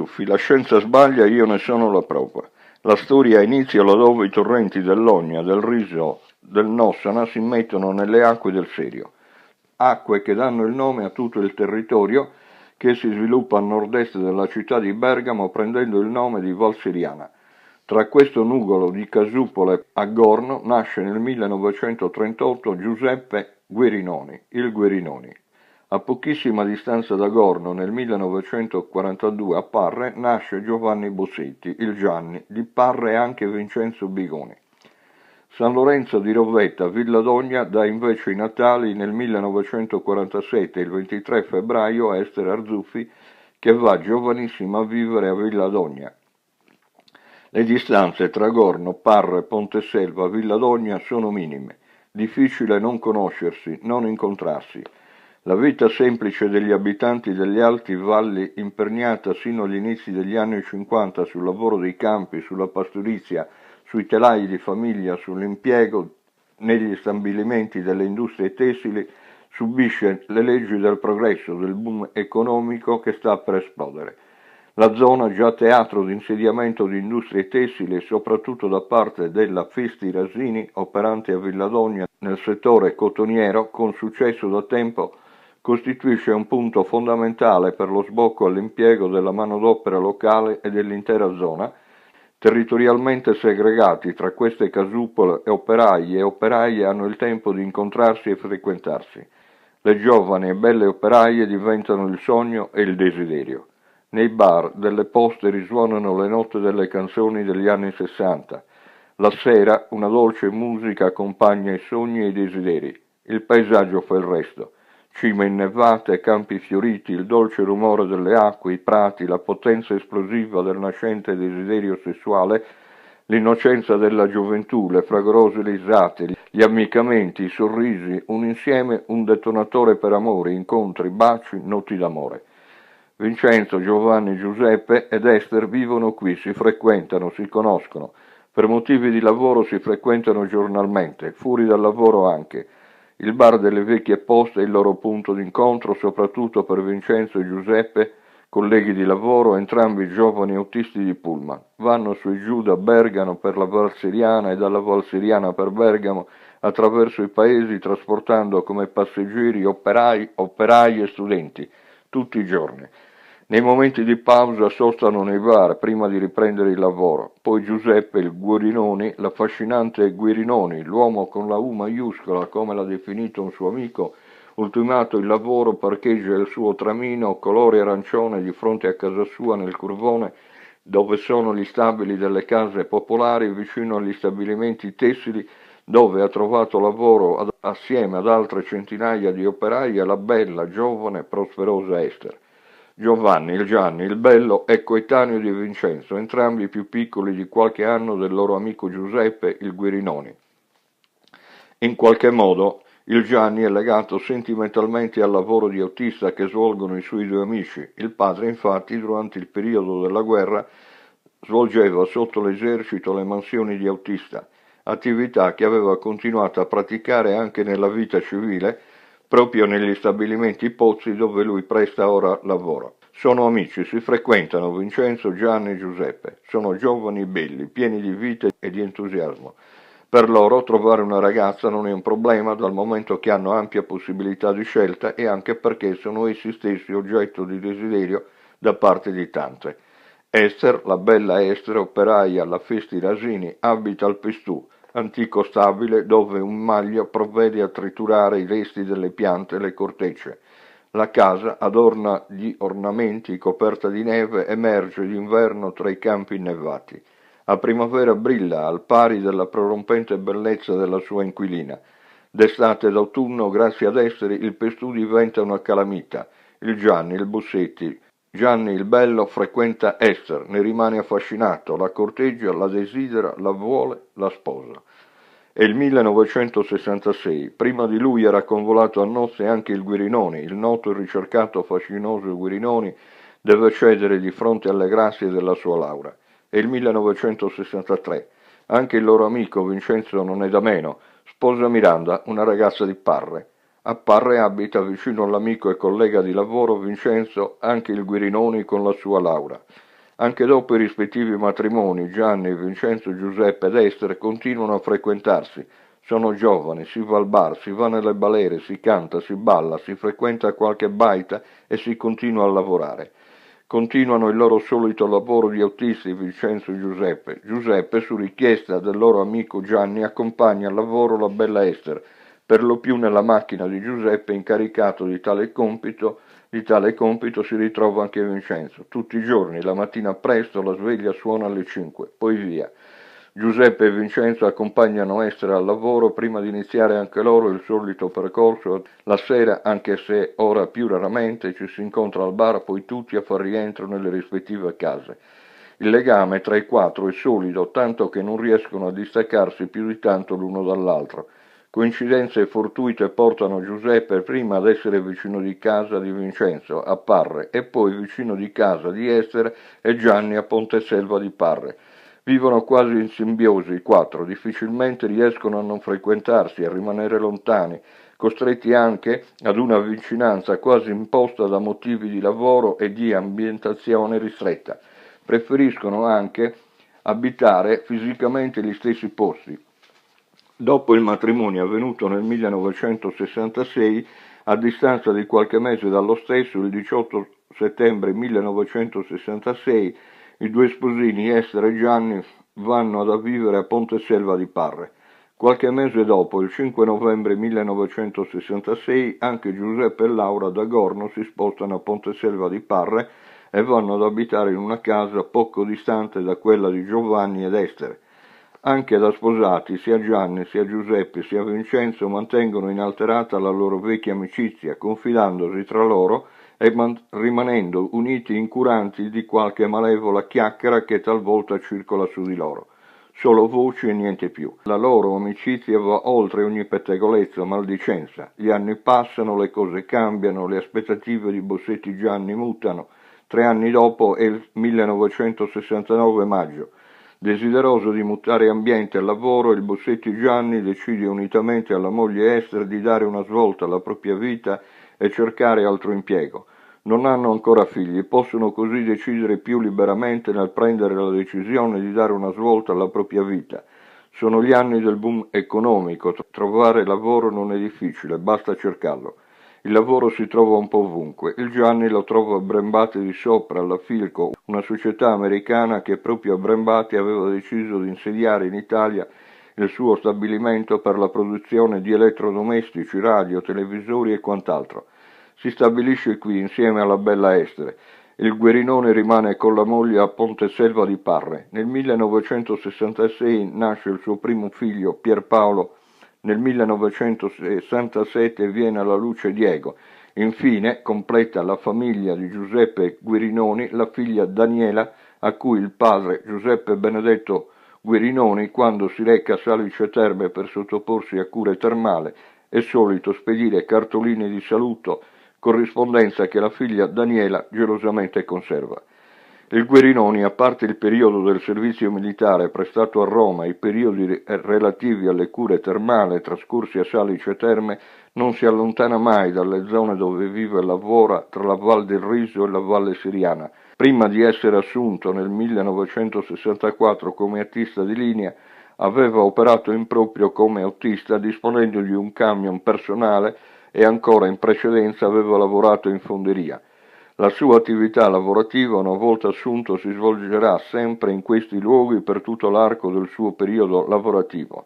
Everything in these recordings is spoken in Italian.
Zuffi, la scienza sbaglia, io ne sono la prova. La storia inizia inizio laddove i torrenti dell'Ogna, del Riso, del Nossana si mettono nelle acque del Serio, acque che danno il nome a tutto il territorio che si sviluppa a nord-est della città di Bergamo prendendo il nome di Val Siriana. Tra questo nugolo di Casupole a Gorno nasce nel 1938 Giuseppe Guerinoni, il Guerinoni. A pochissima distanza da Gorno, nel 1942 a Parre, nasce Giovanni Bossetti, il Gianni, di Parre anche Vincenzo Bigoni. San Lorenzo di Rovetta, Villa Dogna, dà invece i natali nel 1947, il 23 febbraio, a Esther Arzuffi, che va giovanissima a vivere a Villa Dogna. Le distanze tra Gorno, Parre, Ponteselva, Villa Dogna sono minime. Difficile non conoscersi, non incontrarsi. La vita semplice degli abitanti degli alti valli, imperniata sino agli inizi degli anni 50 sul lavoro dei campi, sulla pastorizia, sui telai di famiglia, sull'impiego negli stabilimenti delle industrie tessili, subisce le leggi del progresso, del boom economico che sta per esplodere. La zona, già teatro di insediamento di industrie tessili, soprattutto da parte della Fisti Rasini, operante a Villadogna nel settore cotoniero, con successo da tempo costituisce un punto fondamentale per lo sbocco all'impiego della manodopera locale e dell'intera zona, territorialmente segregati tra queste casupole e operai e operaie hanno il tempo di incontrarsi e frequentarsi. Le giovani e belle operaie diventano il sogno e il desiderio. Nei bar delle poste risuonano le note delle canzoni degli anni sessanta. La sera una dolce musica accompagna i sogni e i desideri. Il paesaggio fa il resto. Cime innevate, campi fioriti, il dolce rumore delle acque, i prati, la potenza esplosiva del nascente desiderio sessuale, l'innocenza della gioventù, le fragorose risate, gli ammiccamenti, i sorrisi, un insieme, un detonatore per amori, incontri, baci, notti d'amore. Vincenzo, Giovanni, Giuseppe ed Esther vivono qui, si frequentano, si conoscono. Per motivi di lavoro si frequentano giornalmente, fuori dal lavoro anche. Il bar delle vecchie poste è il loro punto d'incontro soprattutto per Vincenzo e Giuseppe, colleghi di lavoro, entrambi giovani autisti di Pullman. Vanno su e giù da Bergamo per la Val Siriana e dalla Val Siriana per Bergamo attraverso i paesi trasportando come passeggeri operai, operai e studenti tutti i giorni. Nei momenti di pausa sostano nei bar prima di riprendere il lavoro, poi Giuseppe il Guerinoni, l'affascinante Guerinoni, l'uomo con la U maiuscola come l'ha definito un suo amico, ultimato il lavoro parcheggia il suo tramino colore arancione di fronte a casa sua nel curvone dove sono gli stabili delle case popolari vicino agli stabilimenti tessili dove ha trovato lavoro ad, assieme ad altre centinaia di operaie la bella, giovane, prosperosa Esther. Giovanni, il Gianni, il Bello è coetaneo di Vincenzo, entrambi più piccoli di qualche anno del loro amico Giuseppe, il Guirinoni. In qualche modo, il Gianni è legato sentimentalmente al lavoro di autista che svolgono i suoi due amici. Il padre, infatti, durante il periodo della guerra svolgeva sotto l'esercito le mansioni di autista, attività che aveva continuato a praticare anche nella vita civile proprio negli stabilimenti Pozzi dove lui presta ora lavoro. Sono amici, si frequentano Vincenzo, Gianni e Giuseppe. Sono giovani belli, pieni di vita e di entusiasmo. Per loro trovare una ragazza non è un problema dal momento che hanno ampia possibilità di scelta e anche perché sono essi stessi oggetto di desiderio da parte di tante. Esther, la bella Esther, operaia alla di Rasini, abita al Pestù, antico stabile dove un maglio provvede a triturare i resti delle piante e le cortecce. La casa, adorna di ornamenti, coperta di neve, emerge d'inverno tra i campi innevati. A primavera brilla, al pari della prorompente bellezza della sua inquilina. D'estate ed autunno, grazie ad essere, il Pestù diventa una calamita. Il Gianni, il Bussetti, Gianni il Bello frequenta Esther, ne rimane affascinato, la corteggia, la desidera, la vuole, la sposa. È il 1966, prima di lui era convolato a nozze anche il Guirinoni, il noto e ricercato fascinoso Guirinoni deve cedere di fronte alle grazie della sua laurea. È il 1963, anche il loro amico Vincenzo non è da meno, sposa Miranda, una ragazza di Parre. Appare e abita vicino all'amico e collega di lavoro Vincenzo anche il Guirinoni con la sua Laura. Anche dopo i rispettivi matrimoni, Gianni, Vincenzo, Giuseppe ed Esther continuano a frequentarsi. Sono giovani, si va al bar, si va nelle balere, si canta, si balla, si frequenta qualche baita e si continua a lavorare. Continuano il loro solito lavoro di autisti Vincenzo e Giuseppe. Giuseppe, su richiesta del loro amico Gianni, accompagna al lavoro la bella Esther, per lo più nella macchina di Giuseppe incaricato di tale compito, di tale compito si ritrova anche Vincenzo. Tutti i giorni, la mattina presto, la sveglia suona alle 5, poi via. Giuseppe e Vincenzo accompagnano Estera al lavoro prima di iniziare anche loro il solito percorso. La sera, anche se ora più raramente, ci si incontra al bar, poi tutti a far rientro nelle rispettive case. Il legame tra i quattro è solido, tanto che non riescono a distaccarsi più di tanto l'uno dall'altro. Coincidenze fortuite portano Giuseppe prima ad essere vicino di casa di Vincenzo a Parre e poi vicino di casa di Estere e Gianni a Ponteselva di Parre. Vivono quasi in simbiosi i quattro, difficilmente riescono a non frequentarsi, a rimanere lontani, costretti anche ad una vicinanza quasi imposta da motivi di lavoro e di ambientazione ristretta. Preferiscono anche abitare fisicamente gli stessi posti, Dopo il matrimonio avvenuto nel 1966, a distanza di qualche mese dallo stesso, il 18 settembre 1966, i due sposini Esther e Gianni vanno a vivere a Ponte Selva di Parre. Qualche mese dopo, il 5 novembre 1966, anche Giuseppe e Laura da Gorno si spostano a Ponte Selva di Parre e vanno ad abitare in una casa poco distante da quella di Giovanni ed Esther. Anche da sposati, sia Gianni, sia Giuseppe, sia Vincenzo mantengono inalterata la loro vecchia amicizia, confidandosi tra loro e man- rimanendo uniti incuranti di qualche malevola chiacchiera che talvolta circola su di loro. Solo voci e niente più. La loro amicizia va oltre ogni pettegolezza, maldicenza. Gli anni passano, le cose cambiano, le aspettative di Bossetti Gianni mutano. Tre anni dopo è il 1969 maggio. Desideroso di mutare ambiente e lavoro, il Bossetti Gianni decide unitamente alla moglie Esther di dare una svolta alla propria vita e cercare altro impiego. Non hanno ancora figli e possono così decidere più liberamente nel prendere la decisione di dare una svolta alla propria vita. Sono gli anni del boom economico, trovare lavoro non è difficile, basta cercarlo. Il lavoro si trova un po' ovunque. Il Gianni lo trovo a Brembate di Sopra, alla Filco, una società americana che proprio a Brembate aveva deciso di insediare in Italia il suo stabilimento per la produzione di elettrodomestici, radio, televisori e quant'altro. Si stabilisce qui insieme alla bella Estere. Il Guerinone rimane con la moglie a Ponte Selva di Parre. Nel 1966 nasce il suo primo figlio Pierpaolo nel 1967 viene alla luce Diego. Infine completa la famiglia di Giuseppe Guirinoni la figlia Daniela a cui il padre Giuseppe Benedetto Guirinoni quando si reca a Salice Terme per sottoporsi a cure termale è solito spedire cartoline di saluto, corrispondenza che la figlia Daniela gelosamente conserva. Il Guerinoni, a parte il periodo del servizio militare prestato a Roma e i periodi relativi alle cure termali trascorsi a Salice Terme, non si allontana mai dalle zone dove vive e lavora tra la Val del Riso e la Valle Siriana. Prima di essere assunto nel 1964 come artista di linea, aveva operato in proprio come autista disponendogli un camion personale e ancora in precedenza aveva lavorato in fonderia. La sua attività lavorativa una volta assunto si svolgerà sempre in questi luoghi per tutto l'arco del suo periodo lavorativo.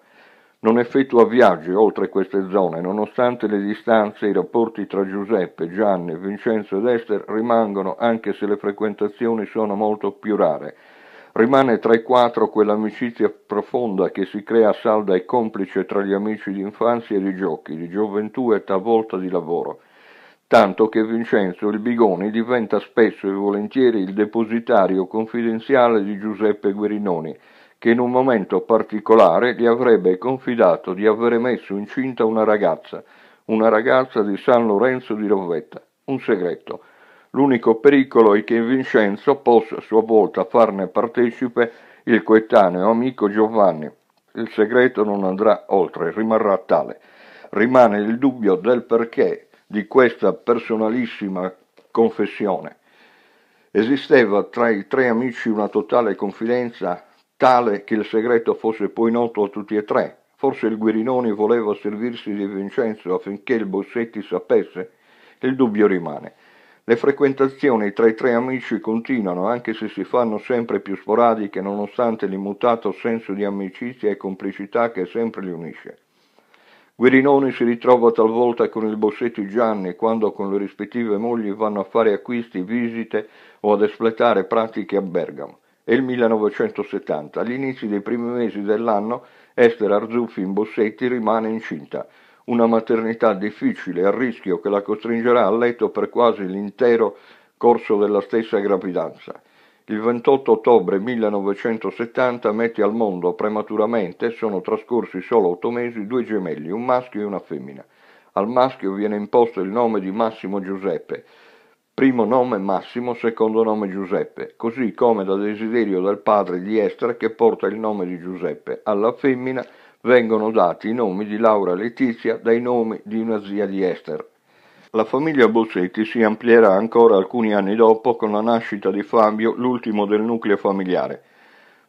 Non effettua viaggi oltre queste zone, nonostante le distanze i rapporti tra Giuseppe, Gianni, Vincenzo ed Esther rimangono anche se le frequentazioni sono molto più rare. Rimane tra i quattro quell'amicizia profonda che si crea salda e complice tra gli amici di infanzia e di giochi, di gioventù e talvolta di lavoro tanto che Vincenzo il Bigoni diventa spesso e volentieri il depositario confidenziale di Giuseppe Guerinoni, che in un momento particolare gli avrebbe confidato di avere messo incinta una ragazza, una ragazza di San Lorenzo di Rovetta, un segreto. L'unico pericolo è che Vincenzo possa a sua volta farne partecipe il coetaneo amico Giovanni. Il segreto non andrà oltre, rimarrà tale. Rimane il dubbio del perché di questa personalissima confessione. Esisteva tra i tre amici una totale confidenza, tale che il segreto fosse poi noto a tutti e tre. Forse il Guirinoni voleva servirsi di Vincenzo affinché il Bossetti sapesse? Il dubbio rimane. Le frequentazioni tra i tre amici continuano, anche se si fanno sempre più sporadiche, nonostante l'immutato senso di amicizia e complicità che sempre li unisce. Guerinoni si ritrova talvolta con il Bossetti Gianni quando con le rispettive mogli vanno a fare acquisti, visite o ad espletare pratiche a Bergamo. È il 1970. all'inizio dei primi mesi dell'anno Esther Arzuffi in Bossetti rimane incinta. Una maternità difficile, a rischio, che la costringerà a letto per quasi l'intero corso della stessa gravidanza. Il 28 ottobre 1970 mette al mondo prematuramente, sono trascorsi solo otto mesi, due gemelli, un maschio e una femmina. Al maschio viene imposto il nome di Massimo Giuseppe, primo nome Massimo, secondo nome Giuseppe, così come da desiderio del padre di Esther che porta il nome di Giuseppe. Alla femmina vengono dati i nomi di Laura Letizia dai nomi di una zia di Esther, la famiglia Bossetti si amplierà ancora alcuni anni dopo con la nascita di Fabio, l'ultimo del nucleo familiare.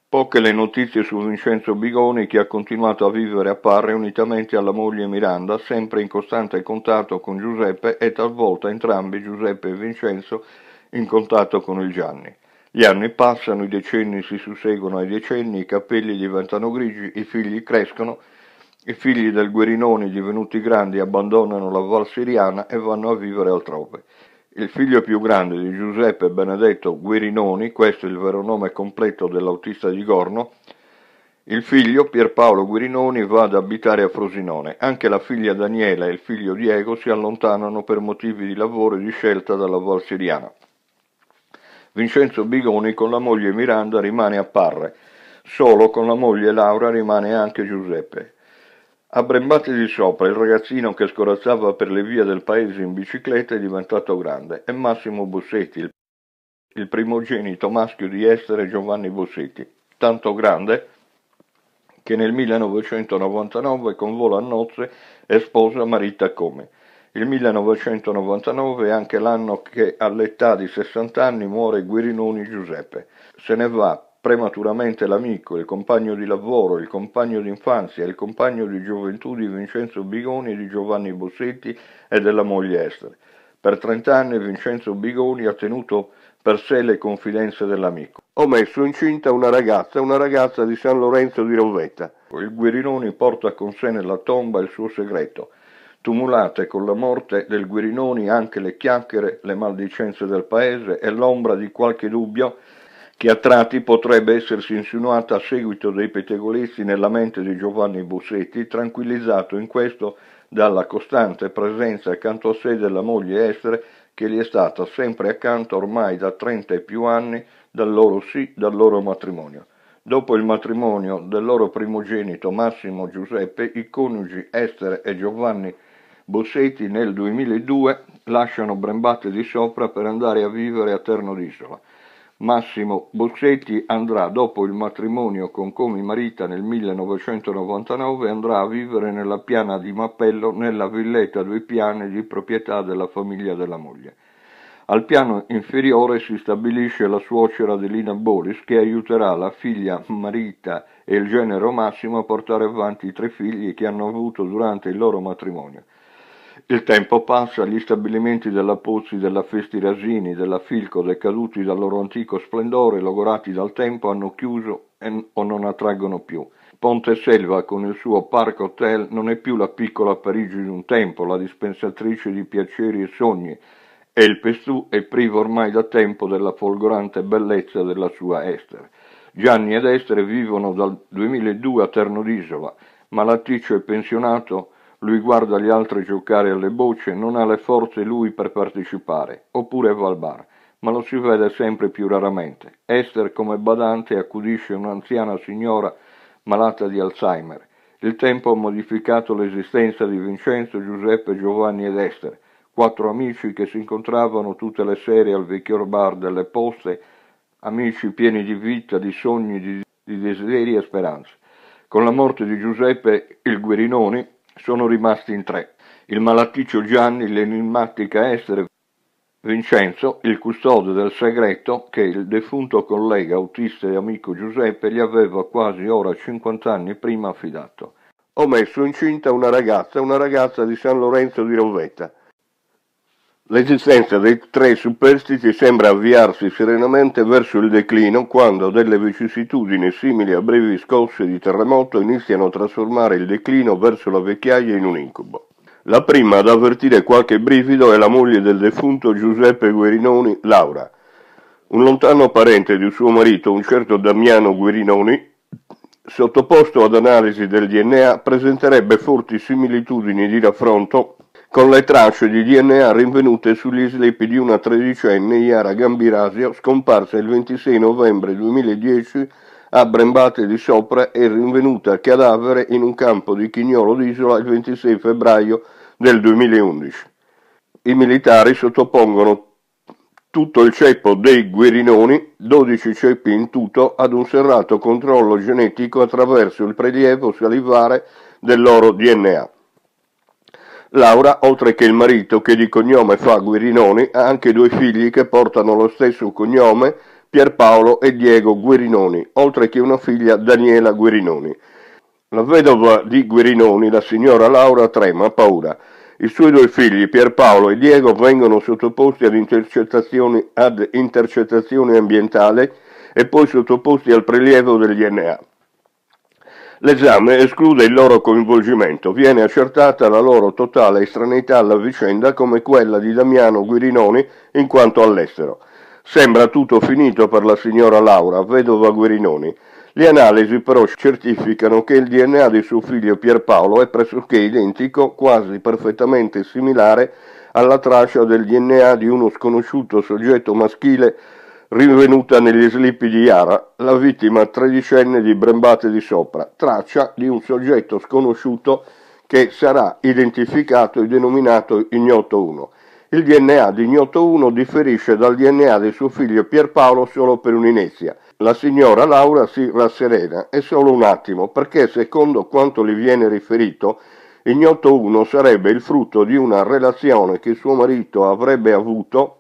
Poche le notizie su Vincenzo Bigoni che ha continuato a vivere a Parre unitamente alla moglie Miranda, sempre in costante contatto con Giuseppe e talvolta entrambi Giuseppe e Vincenzo in contatto con il Gianni. Gli anni passano, i decenni si susseguono ai decenni, i capelli diventano grigi, i figli crescono i figli del Guerinoni divenuti grandi abbandonano la Val Siriana e vanno a vivere altrove. Il figlio più grande di Giuseppe Benedetto Guerinoni, questo è il vero nome completo dell'autista di Gorno, il figlio Pierpaolo Guirinoni va ad abitare a Frosinone. Anche la figlia Daniela e il figlio Diego si allontanano per motivi di lavoro e di scelta dalla Val Siriana. Vincenzo Bigoni con la moglie Miranda rimane a Parre. Solo con la moglie Laura rimane anche Giuseppe di sopra, il ragazzino che scorazzava per le vie del paese in bicicletta è diventato grande, è Massimo Bossetti, il primogenito maschio di Estere Giovanni Bossetti, tanto grande che nel 1999 convola a nozze e sposa Marita Come. Il 1999 è anche l'anno che all'età di 60 anni muore Guirinoni Giuseppe. Se ne va prematuramente l'amico, il compagno di lavoro, il compagno d'infanzia, il compagno di gioventù di Vincenzo Bigoni, di Giovanni Bossetti e della moglie Estere. Per trent'anni Vincenzo Bigoni ha tenuto per sé le confidenze dell'amico. Ho messo incinta una ragazza, una ragazza di San Lorenzo di Rovetta. Il Guirinoni porta con sé nella tomba il suo segreto. Tumulate con la morte del Guirinoni anche le chiacchiere, le maldicenze del paese e l'ombra di qualche dubbio che a tratti potrebbe essersi insinuata a seguito dei pettegolezzi nella mente di Giovanni Bussetti, tranquillizzato in questo dalla costante presenza accanto a sé della moglie Estere che gli è stata sempre accanto ormai da 30 e più anni dal loro sì, dal loro matrimonio. Dopo il matrimonio del loro primogenito Massimo Giuseppe, i coniugi Estere e Giovanni Bossetti nel 2002 lasciano Brembate di Sopra per andare a vivere a Terno d'Isola Massimo Bossetti andrà dopo il matrimonio con Comi Marita nel 1999 andrà a vivere nella piana di Mappello nella villetta a due piani di proprietà della famiglia della moglie. Al piano inferiore si stabilisce la suocera di Lina Boris che aiuterà la figlia Marita e il genero Massimo a portare avanti i tre figli che hanno avuto durante il loro matrimonio. Il tempo passa, gli stabilimenti della Pozzi, della Festirasini, della Filco, decaduti dal loro antico splendore, logorati dal tempo, hanno chiuso e, o non attraggono più. Ponte Selva con il suo Park hotel non è più la piccola Parigi di un tempo, la dispensatrice di piaceri e sogni, e il Pestù è privo ormai da tempo della folgorante bellezza della sua Estere. Gianni ed Estere vivono dal 2002 a Terno d'Isola, malatticcio e pensionato, lui guarda gli altri giocare alle bocce, non ha le forze lui per partecipare, oppure va al bar, ma lo si vede sempre più raramente. Esther come badante accudisce un'anziana signora malata di Alzheimer. Il tempo ha modificato l'esistenza di Vincenzo, Giuseppe, Giovanni ed Esther, quattro amici che si incontravano tutte le sere al vecchio bar delle poste, amici pieni di vita, di sogni, di, di desideri e speranze. Con la morte di Giuseppe il Guerinoni, sono rimasti in tre: il malaticcio Gianni, l'enigmatica Estere Vincenzo, il custode del segreto che il defunto collega autista e amico Giuseppe gli aveva quasi ora 50 anni prima affidato. Ho messo incinta una ragazza, una ragazza di San Lorenzo di Rovetta. L'esistenza dei tre superstiti sembra avviarsi serenamente verso il declino quando delle vicissitudini simili a brevi scosse di terremoto iniziano a trasformare il declino verso la vecchiaia in un incubo. La prima ad avvertire qualche brivido è la moglie del defunto Giuseppe Guerinoni, Laura. Un lontano parente di suo marito, un certo Damiano Guerinoni, sottoposto ad analisi del DNA, presenterebbe forti similitudini di raffronto con le tracce di DNA rinvenute sugli slipi di una tredicenne Iara Gambirasio scomparsa il 26 novembre 2010 a Brembate di Sopra e rinvenuta a cadavere in un campo di Chignolo d'Isola il 26 febbraio del 2011. I militari sottopongono tutto il ceppo dei Guerinoni, 12 ceppi in tutto, ad un serrato controllo genetico attraverso il prelievo salivare del loro DNA. Laura, oltre che il marito che di cognome fa Guirinoni, ha anche due figli che portano lo stesso cognome, Pierpaolo e Diego Guirinoni, oltre che una figlia Daniela Guirinoni. La vedova di Guirinoni, la signora Laura, trema, paura. I suoi due figli, Pierpaolo e Diego, vengono sottoposti ad intercettazioni, ad intercettazioni ambientale e poi sottoposti al prelievo del DNA. L'esame esclude il loro coinvolgimento, viene accertata la loro totale estraneità alla vicenda come quella di Damiano Guirinoni in quanto all'estero. Sembra tutto finito per la signora Laura, vedova Guirinoni. Le analisi però certificano che il DNA di suo figlio Pierpaolo è pressoché identico, quasi perfettamente similare alla traccia del DNA di uno sconosciuto soggetto maschile rinvenuta negli slippi di Iara, la vittima tredicenne di Brembate di Sopra, traccia di un soggetto sconosciuto che sarà identificato e denominato Ignoto 1. Il DNA di Ignoto 1 differisce dal DNA di suo figlio Pierpaolo solo per un'inezia. La signora Laura si rasserena e solo un attimo, perché secondo quanto le viene riferito, Ignoto 1 sarebbe il frutto di una relazione che suo marito avrebbe avuto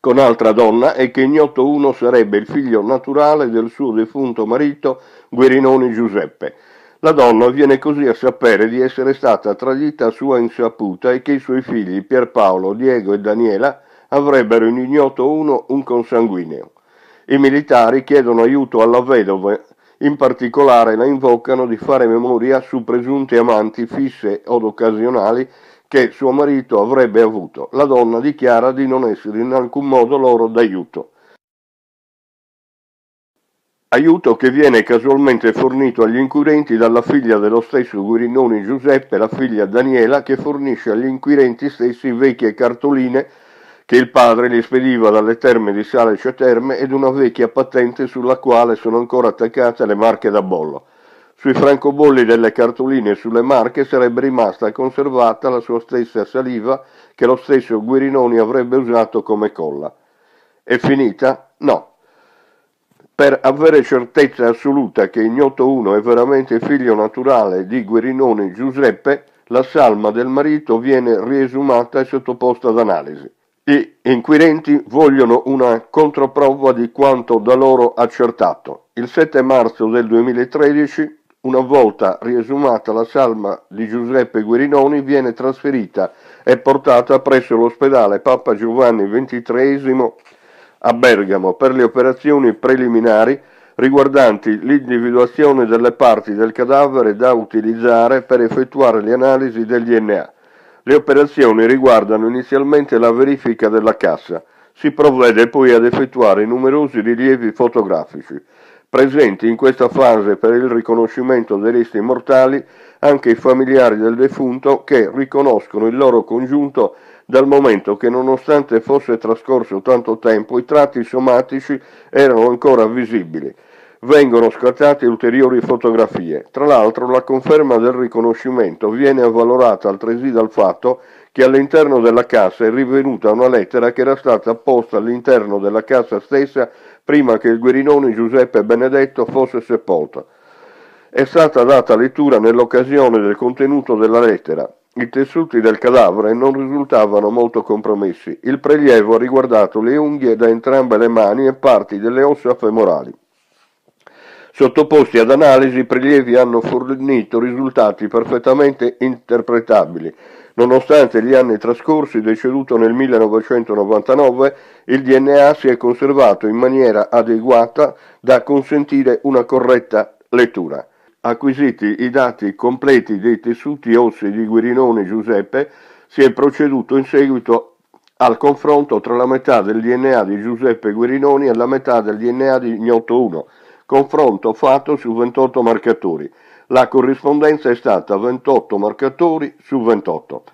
con altra donna e che ignoto uno sarebbe il figlio naturale del suo defunto marito Guerinoni Giuseppe. La donna viene così a sapere di essere stata tradita a sua insaputa e che i suoi figli Pierpaolo, Diego e Daniela avrebbero in ignoto uno un consanguineo. I militari chiedono aiuto alla vedova, in particolare la invocano di fare memoria su presunte amanti fisse od occasionali che suo marito avrebbe avuto. La donna dichiara di non essere in alcun modo loro d'aiuto. Aiuto che viene casualmente fornito agli inquirenti dalla figlia dello stesso Guirinoni Giuseppe, la figlia Daniela, che fornisce agli inquirenti stessi vecchie cartoline che il padre gli spediva dalle terme di Sale Terme ed una vecchia patente sulla quale sono ancora attaccate le marche da bollo. Sui francobolli delle cartoline e sulle marche sarebbe rimasta conservata la sua stessa saliva che lo stesso Guirinoni avrebbe usato come colla. È finita? No. Per avere certezza assoluta che Ignoto uno è veramente figlio naturale di Guirinoni Giuseppe, la salma del marito viene riesumata e sottoposta ad analisi. Gli inquirenti vogliono una controprova di quanto da loro accertato. Il 7 marzo del 2013 una volta riesumata la salma di Giuseppe Guerinoni viene trasferita e portata presso l'ospedale Papa Giovanni XXIII a Bergamo per le operazioni preliminari riguardanti l'individuazione delle parti del cadavere da utilizzare per effettuare le analisi del DNA. Le operazioni riguardano inizialmente la verifica della cassa, si provvede poi ad effettuare numerosi rilievi fotografici presenti in questa fase per il riconoscimento delle liste mortali anche i familiari del defunto che riconoscono il loro congiunto dal momento che nonostante fosse trascorso tanto tempo i tratti somatici erano ancora visibili. Vengono scattate ulteriori fotografie. Tra l'altro la conferma del riconoscimento viene avvalorata altresì dal fatto che all'interno della cassa è rivenuta una lettera che era stata apposta all'interno della cassa stessa prima che il Guerinone Giuseppe Benedetto fosse sepolto. È stata data lettura nell'occasione del contenuto della lettera. I tessuti del cadavere non risultavano molto compromessi. Il prelievo ha riguardato le unghie da entrambe le mani e parti delle ossa femorali. Sottoposti ad analisi, i prelievi hanno fornito risultati perfettamente interpretabili Nonostante gli anni trascorsi, deceduto nel 1999, il DNA si è conservato in maniera adeguata da consentire una corretta lettura. Acquisiti i dati completi dei tessuti ossei di Guirinone Giuseppe, si è proceduto in seguito al confronto tra la metà del DNA di Giuseppe Guirinoni e la metà del DNA di Gnotto 1, confronto fatto su 28 marcatori. La corrispondenza è stata 28 marcatori su 28.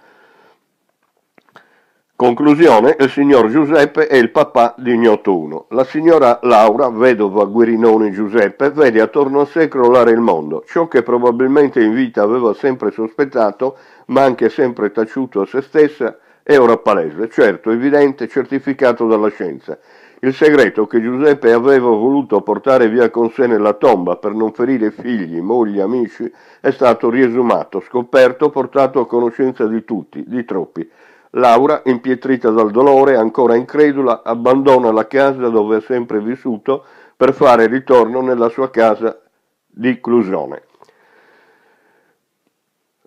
Conclusione, il signor Giuseppe è il papà di Gnotto 1. La signora Laura, vedova Guirinoni Giuseppe, vede attorno a sé crollare il mondo, ciò che probabilmente in vita aveva sempre sospettato, ma anche sempre taciuto a se stessa, è ora palese, certo, evidente, certificato dalla scienza il segreto che Giuseppe aveva voluto portare via con sé nella tomba per non ferire figli, mogli, amici, è stato riesumato, scoperto, portato a conoscenza di tutti, di troppi. Laura, impietrita dal dolore, ancora incredula, abbandona la casa dove ha sempre vissuto per fare ritorno nella sua casa di Clusione.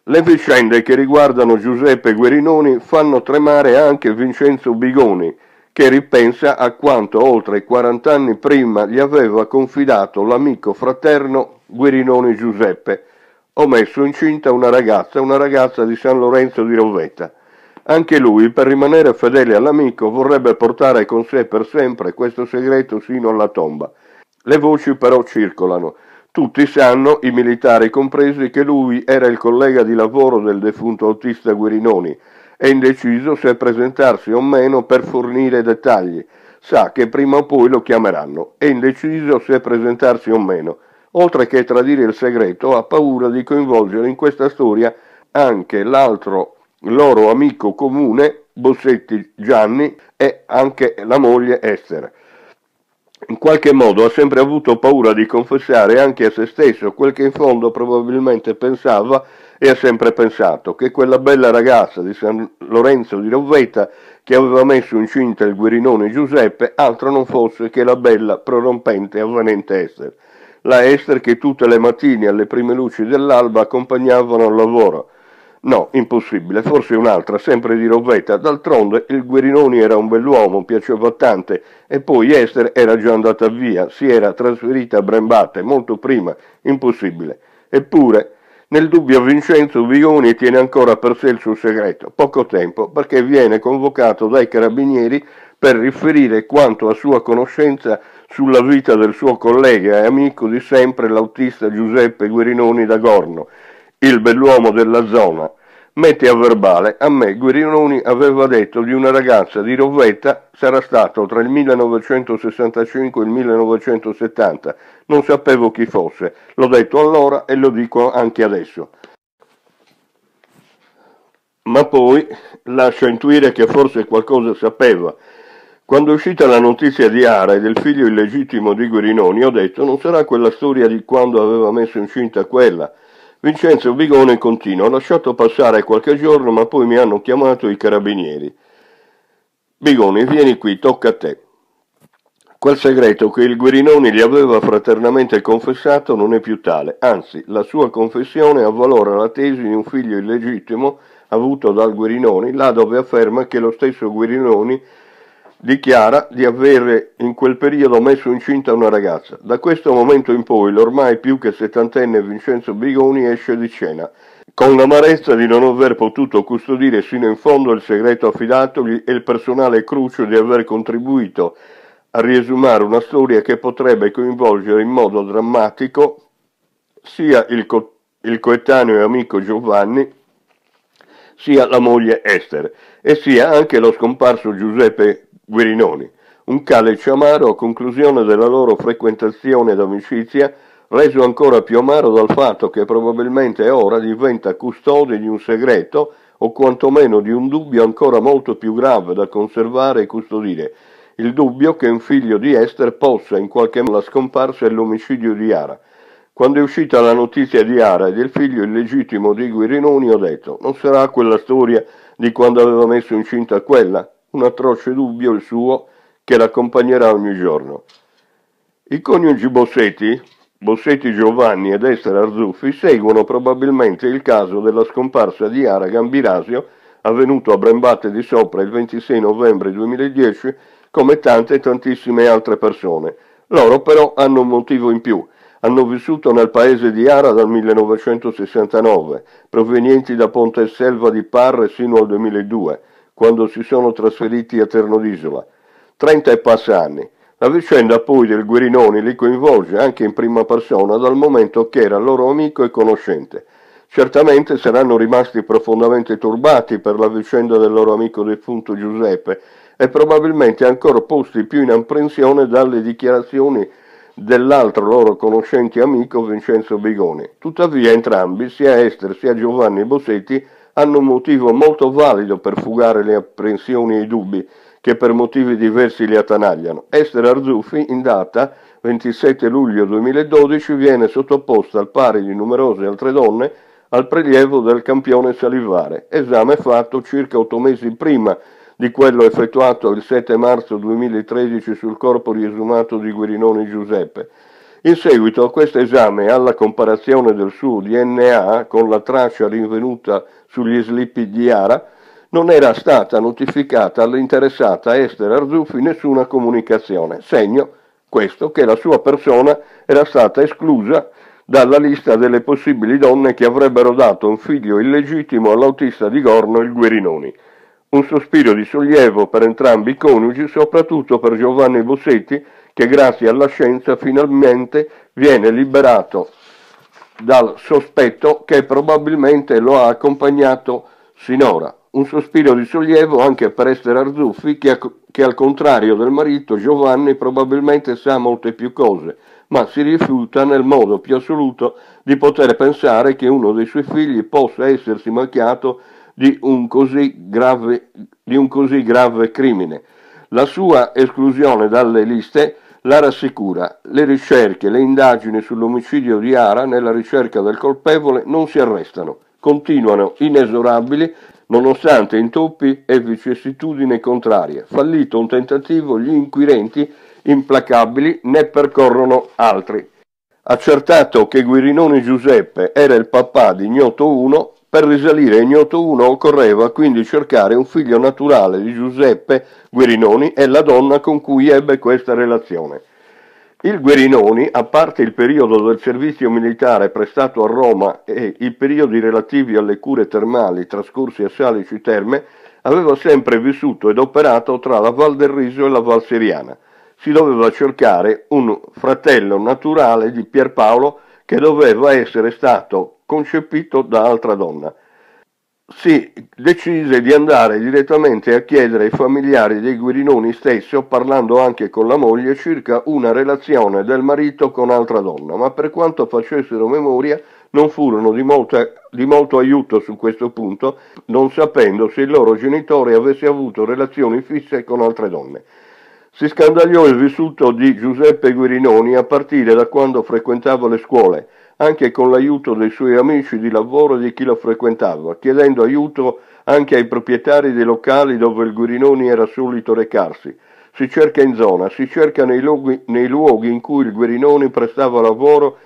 Le vicende che riguardano Giuseppe Guerinoni fanno tremare anche Vincenzo Bigoni, che ripensa a quanto oltre 40 anni prima gli aveva confidato l'amico fraterno Guerinone Giuseppe. Ho messo incinta una ragazza, una ragazza di San Lorenzo di Rovetta. Anche lui, per rimanere fedele all'amico, vorrebbe portare con sé per sempre questo segreto sino alla tomba. Le voci però circolano. Tutti sanno, i militari compresi, che lui era il collega di lavoro del defunto autista Guerinoni, è indeciso se presentarsi o meno per fornire dettagli. Sa che prima o poi lo chiameranno, è indeciso se presentarsi o meno. Oltre che tradire il segreto, ha paura di coinvolgere in questa storia anche l'altro loro amico comune, Bossetti Gianni, e anche la moglie Esther. In qualche modo ha sempre avuto paura di confessare anche a se stesso quel che in fondo probabilmente pensava e ha sempre pensato che quella bella ragazza di San Lorenzo di Rovetta che aveva messo incinta il Guerinone Giuseppe altro non fosse che la bella, prorompente e avvenente Esther. La Esther che tutte le mattine alle prime luci dell'alba accompagnavano al lavoro. No, impossibile, forse un'altra, sempre di Rovetta. D'altronde il Guerinoni era un bell'uomo, piaceva tante, e poi Esther era già andata via, si era trasferita a Brembate molto prima, impossibile. Eppure, nel dubbio Vincenzo Vigoni tiene ancora per sé il suo segreto, poco tempo, perché viene convocato dai carabinieri per riferire quanto a sua conoscenza sulla vita del suo collega e amico di sempre l'autista Giuseppe Guirinoni da Gorno, il bell'uomo della zona. Mette a verbale, a me Guirinoni aveva detto di una ragazza di Rovetta, sarà stato tra il 1965 e il 1970, non sapevo chi fosse. L'ho detto allora e lo dico anche adesso. Ma poi lascia intuire che forse qualcosa sapeva. Quando è uscita la notizia di Ara e del figlio illegittimo di Guirinoni, ho detto non sarà quella storia di quando aveva messo incinta quella. Vincenzo Bigone continua, ho lasciato passare qualche giorno ma poi mi hanno chiamato i carabinieri. Bigoni, vieni qui, tocca a te. Quel segreto che il Guerinoni gli aveva fraternamente confessato non è più tale, anzi la sua confessione avvalora la tesi di un figlio illegittimo avuto dal Guerinoni, là dove afferma che lo stesso Guerinoni dichiara di aver in quel periodo messo incinta una ragazza. Da questo momento in poi l'ormai più che settantenne Vincenzo Bigoni esce di scena, con l'amarezza di non aver potuto custodire sino in fondo il segreto affidatogli e il personale crucio di aver contribuito a riesumare una storia che potrebbe coinvolgere in modo drammatico sia il, co- il coetaneo e amico Giovanni, sia la moglie Esther e sia anche lo scomparso Giuseppe Guirinoni, un calice amaro a conclusione della loro frequentazione d'amicizia, reso ancora più amaro dal fatto che probabilmente ora diventa custode di un segreto o quantomeno di un dubbio ancora molto più grave da conservare e custodire, il dubbio che un figlio di Esther possa in qualche modo la scomparsa e l'omicidio di Ara. Quando è uscita la notizia di Ara e del figlio illegittimo di Guirinoni ho detto non sarà quella storia di quando aveva messo incinta quella? Un atroce dubbio il suo che l'accompagnerà ogni giorno. I coniugi Bossetti, Bossetti Giovanni ed Esther Arzuffi seguono probabilmente il caso della scomparsa di Ara Gambirasio avvenuto a Brembate di Sopra il 26 novembre 2010 come tante e tantissime altre persone. Loro però hanno un motivo in più. Hanno vissuto nel paese di Ara dal 1969, provenienti da Ponte Selva di Parre sino al 2002, quando si sono trasferiti a Terno d'Isola. 30 e passa anni. La vicenda poi del Guirinoni li coinvolge anche in prima persona dal momento che era loro amico e conoscente. Certamente saranno rimasti profondamente turbati per la vicenda del loro amico defunto Giuseppe, e probabilmente ancora posti più in apprensione dalle dichiarazioni dell'altro loro conoscente amico Vincenzo Bigoni. Tuttavia entrambi, sia Ester sia Giovanni Bossetti, hanno un motivo molto valido per fugare le apprensioni e i dubbi che per motivi diversi li attanagliano. Ester Arzuffi, in data 27 luglio 2012, viene sottoposta al pari di numerose altre donne al prelievo del campione salivare, esame fatto circa otto mesi prima di quello effettuato il 7 marzo 2013 sul corpo riesumato di Guirinone Giuseppe. In seguito a questo esame e alla comparazione del suo DNA con la traccia rinvenuta sugli slippi di Ara, non era stata notificata all'interessata Esther Arzuffi nessuna comunicazione, segno questo che la sua persona era stata esclusa dalla lista delle possibili donne che avrebbero dato un figlio illegittimo all'autista di Gorno il Guerinoni. Un sospiro di sollievo per entrambi i coniugi, soprattutto per Giovanni Bossetti, che grazie alla scienza finalmente viene liberato dal sospetto che probabilmente lo ha accompagnato sinora. Un sospiro di sollievo anche per Esther Arzuffi, che, che al contrario del marito Giovanni probabilmente sa molte più cose, ma si rifiuta nel modo più assoluto di poter pensare che uno dei suoi figli possa essersi macchiato di un così grave, un così grave crimine. La sua esclusione dalle liste la rassicura. Le ricerche, le indagini sull'omicidio di Ara nella ricerca del colpevole non si arrestano, continuano inesorabili nonostante intoppi e vicissitudini contrarie. Fallito un tentativo, gli inquirenti implacabili ne percorrono altri. Accertato che Guirinone Giuseppe era il papà di Ignoto 1, per risalire a Ignoto 1 occorreva quindi cercare un figlio naturale di Giuseppe Guerinoni e la donna con cui ebbe questa relazione. Il Guerinoni, a parte il periodo del servizio militare prestato a Roma e i periodi relativi alle cure termali trascorsi a Salici Terme, aveva sempre vissuto ed operato tra la Val del Riso e la Val Seriana. Si doveva cercare un fratello naturale di Pierpaolo che doveva essere stato concepito da altra donna. Si decise di andare direttamente a chiedere ai familiari dei Guirinoni stesso, parlando anche con la moglie, circa una relazione del marito con altra donna, ma per quanto facessero memoria non furono di, molta, di molto aiuto su questo punto, non sapendo se il loro genitore avesse avuto relazioni fisse con altre donne. Si scandagliò il vissuto di Giuseppe Guirinoni a partire da quando frequentava le scuole, anche con l'aiuto dei suoi amici di lavoro e di chi la frequentava, chiedendo aiuto anche ai proprietari dei locali dove il Guirinoni era solito recarsi. Si cerca in zona, si cerca nei luoghi, nei luoghi in cui il Guirinoni prestava lavoro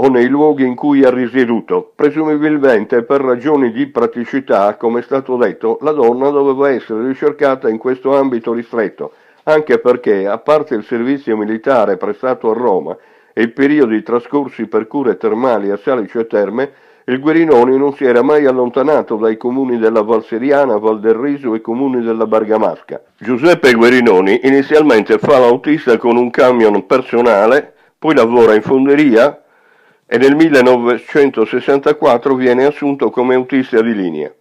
o nei luoghi in cui ha risieduto. Presumibilmente per ragioni di praticità, come è stato detto, la donna doveva essere ricercata in questo ambito ristretto, anche perché, a parte il servizio militare prestato a Roma, e i periodi trascorsi per cure termali a Salice e cioè Terme, il Guerinoni non si era mai allontanato dai comuni della Val Seriana, Val del Riso e comuni della Bergamasca. Giuseppe Guerinoni inizialmente fa l'autista con un camion personale, poi lavora in fonderia e nel 1964 viene assunto come autista di linea.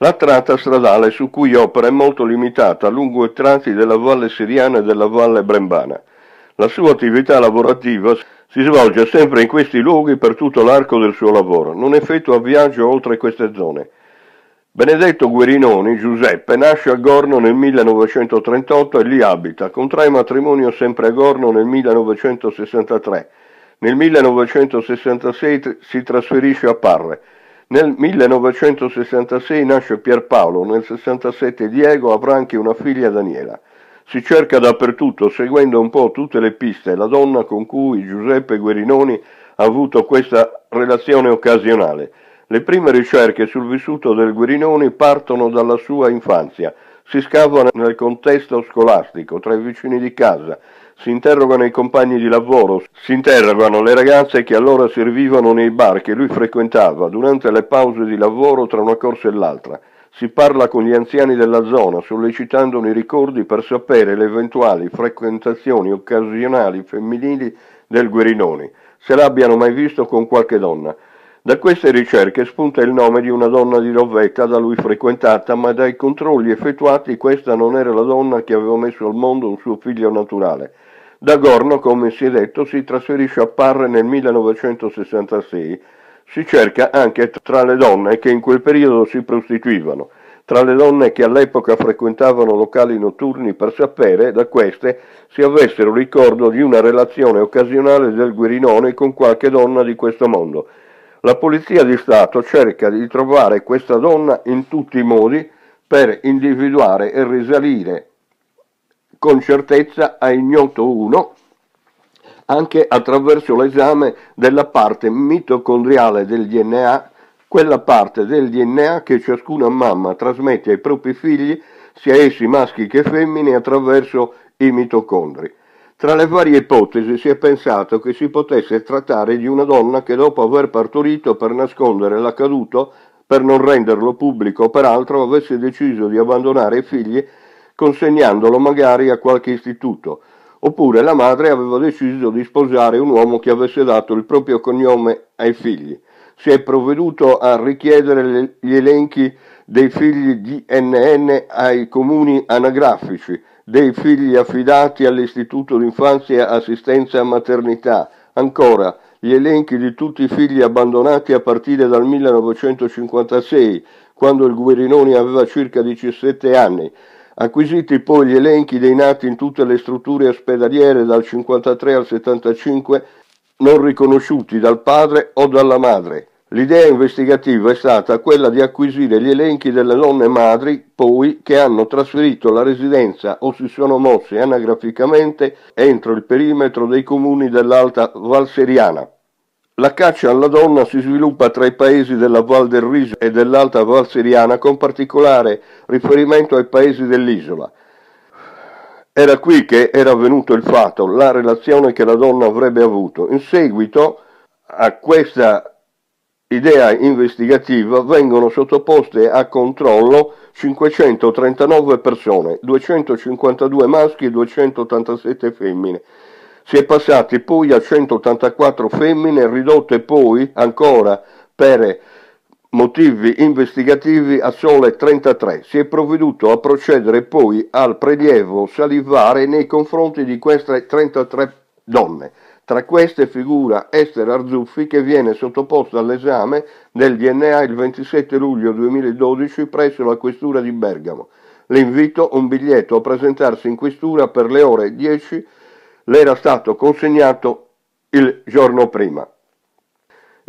La tratta stradale su cui opera è molto limitata lungo i tratti della Valle Siriana e della Valle Brembana. La sua attività lavorativa si svolge sempre in questi luoghi per tutto l'arco del suo lavoro, non effettua viaggio oltre queste zone. Benedetto Guerinoni, Giuseppe, nasce a Gorno nel 1938 e lì abita, contrae matrimonio sempre a Gorno nel 1963. Nel 1966 si trasferisce a Parre. Nel 1966 nasce Pierpaolo, nel 67 Diego avrà anche una figlia Daniela. Si cerca dappertutto, seguendo un po' tutte le piste, la donna con cui Giuseppe Guerinoni ha avuto questa relazione occasionale. Le prime ricerche sul vissuto del Guerinoni partono dalla sua infanzia, si scavano nel contesto scolastico, tra i vicini di casa, si interrogano i compagni di lavoro, si interrogano le ragazze che allora servivano nei bar che lui frequentava durante le pause di lavoro tra una corsa e l'altra. Si parla con gli anziani della zona sollecitandone i ricordi per sapere le eventuali frequentazioni occasionali femminili del Guerinoni, se l'abbiano mai visto con qualche donna. Da queste ricerche spunta il nome di una donna di Rovetta da lui frequentata, ma dai controlli effettuati questa non era la donna che aveva messo al mondo un suo figlio naturale. Da Gorno, come si è detto, si trasferisce a Parre nel 1966 si cerca anche tra le donne che in quel periodo si prostituivano, tra le donne che all'epoca frequentavano locali notturni per sapere da queste se avessero ricordo di una relazione occasionale del Guerinone con qualche donna di questo mondo. La Polizia di Stato cerca di trovare questa donna in tutti i modi per individuare e risalire con certezza a ignoto 1 anche attraverso l'esame della parte mitocondriale del DNA, quella parte del DNA che ciascuna mamma trasmette ai propri figli, sia essi maschi che femmine, attraverso i mitocondri. Tra le varie ipotesi si è pensato che si potesse trattare di una donna che dopo aver partorito per nascondere l'accaduto, per non renderlo pubblico peraltro, avesse deciso di abbandonare i figli consegnandolo magari a qualche istituto, oppure la madre aveva deciso di sposare un uomo che avesse dato il proprio cognome ai figli. Si è provveduto a richiedere gli elenchi dei figli DNN ai comuni anagrafici, dei figli affidati all'Istituto d'Infanzia e Assistenza Maternità, ancora gli elenchi di tutti i figli abbandonati a partire dal 1956, quando il Guerinoni aveva circa 17 anni, Acquisiti poi gli elenchi dei nati in tutte le strutture ospedaliere dal 53 al 75 non riconosciuti dal padre o dalla madre. L'idea investigativa è stata quella di acquisire gli elenchi delle donne madri, poi, che hanno trasferito la residenza o si sono mosse anagraficamente entro il perimetro dei comuni dell'Alta Valseriana. La caccia alla donna si sviluppa tra i paesi della Val del Riso e dell'Alta Val Siriana con particolare riferimento ai paesi dell'isola. Era qui che era avvenuto il fatto, la relazione che la donna avrebbe avuto. In seguito a questa idea investigativa vengono sottoposte a controllo 539 persone, 252 maschi e 287 femmine, si è passati poi a 184 femmine, ridotte poi ancora per motivi investigativi a sole 33. Si è provveduto a procedere poi al prelievo salivare nei confronti di queste 33 donne. Tra queste figura Esther Arzuffi che viene sottoposta all'esame del DNA il 27 luglio 2012 presso la questura di Bergamo. L'invito un biglietto a presentarsi in questura per le ore 10 le era stato consegnato il giorno prima.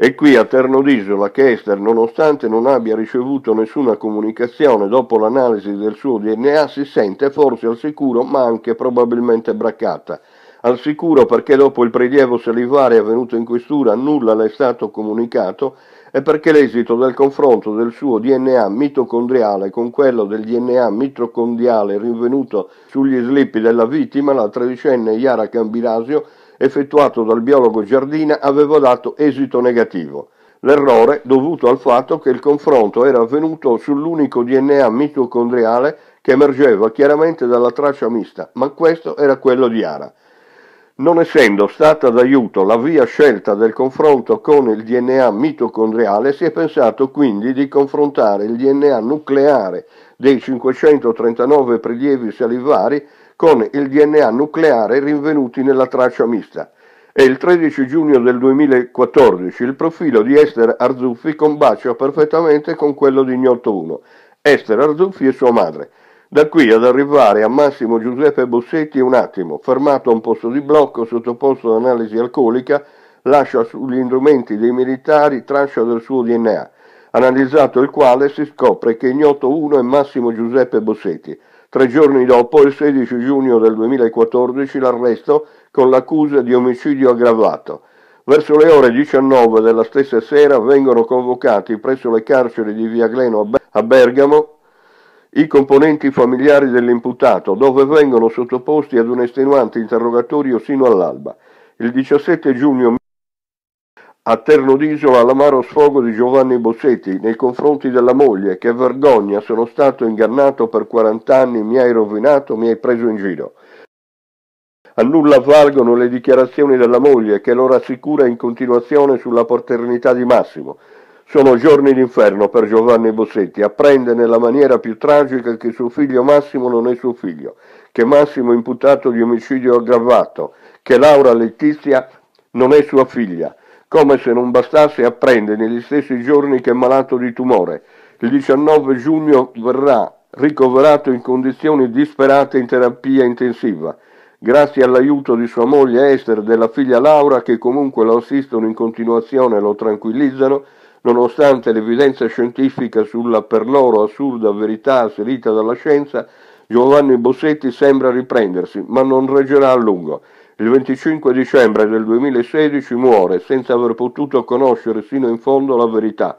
E qui a Terno d'Isola che Esther, nonostante non abbia ricevuto nessuna comunicazione dopo l'analisi del suo DNA, si sente forse al sicuro ma anche probabilmente braccata. Al sicuro perché dopo il prelievo salivare avvenuto in questura nulla le è stato comunicato è perché l'esito del confronto del suo DNA mitocondriale con quello del DNA mitocondriale rinvenuto sugli slippi della vittima, la tredicenne Yara Cambirasio, effettuato dal biologo Giardina, aveva dato esito negativo. L'errore dovuto al fatto che il confronto era avvenuto sull'unico DNA mitocondriale che emergeva chiaramente dalla traccia mista, ma questo era quello di Yara non essendo stata d'aiuto la via scelta del confronto con il DNA mitocondriale, si è pensato quindi di confrontare il DNA nucleare dei 539 prelievi salivari con il DNA nucleare rinvenuti nella traccia mista. E il 13 giugno del 2014 il profilo di Esther Arzuffi combacia perfettamente con quello di Gnotto 1. Esther Arzuffi e sua madre. Da qui ad arrivare a Massimo Giuseppe Bossetti un attimo, fermato a un posto di blocco, sottoposto ad analisi alcolica, lascia sugli indumenti dei militari traccia del suo DNA, analizzato il quale si scopre che ignoto 1 è Massimo Giuseppe Bossetti. Tre giorni dopo, il 16 giugno del 2014, l'arresto con l'accusa di omicidio aggravato. Verso le ore 19 della stessa sera vengono convocati presso le carceri di Via Gleno a Bergamo i componenti familiari dell'imputato, dove vengono sottoposti ad un estenuante interrogatorio sino all'alba. Il 17 giugno a Terno d'Isola l'amaro sfogo di Giovanni Bossetti nei confronti della moglie, che vergogna, sono stato ingannato per 40 anni, mi hai rovinato, mi hai preso in giro. A nulla valgono le dichiarazioni della moglie che lo rassicura in continuazione sulla paternità di Massimo. Sono giorni d'inferno per Giovanni Bossetti, apprende nella maniera più tragica che suo figlio Massimo non è suo figlio, che Massimo è imputato di omicidio aggravato, che Laura Letizia non è sua figlia. Come se non bastasse apprende negli stessi giorni che è malato di tumore. Il 19 giugno verrà ricoverato in condizioni disperate in terapia intensiva grazie all'aiuto di sua moglie Esther e della figlia Laura che comunque lo assistono in continuazione e lo tranquillizzano, nonostante l'evidenza scientifica sulla per loro assurda verità asserita dalla scienza, Giovanni Bossetti sembra riprendersi, ma non reggerà a lungo. Il 25 dicembre del 2016 muore senza aver potuto conoscere sino in fondo la verità.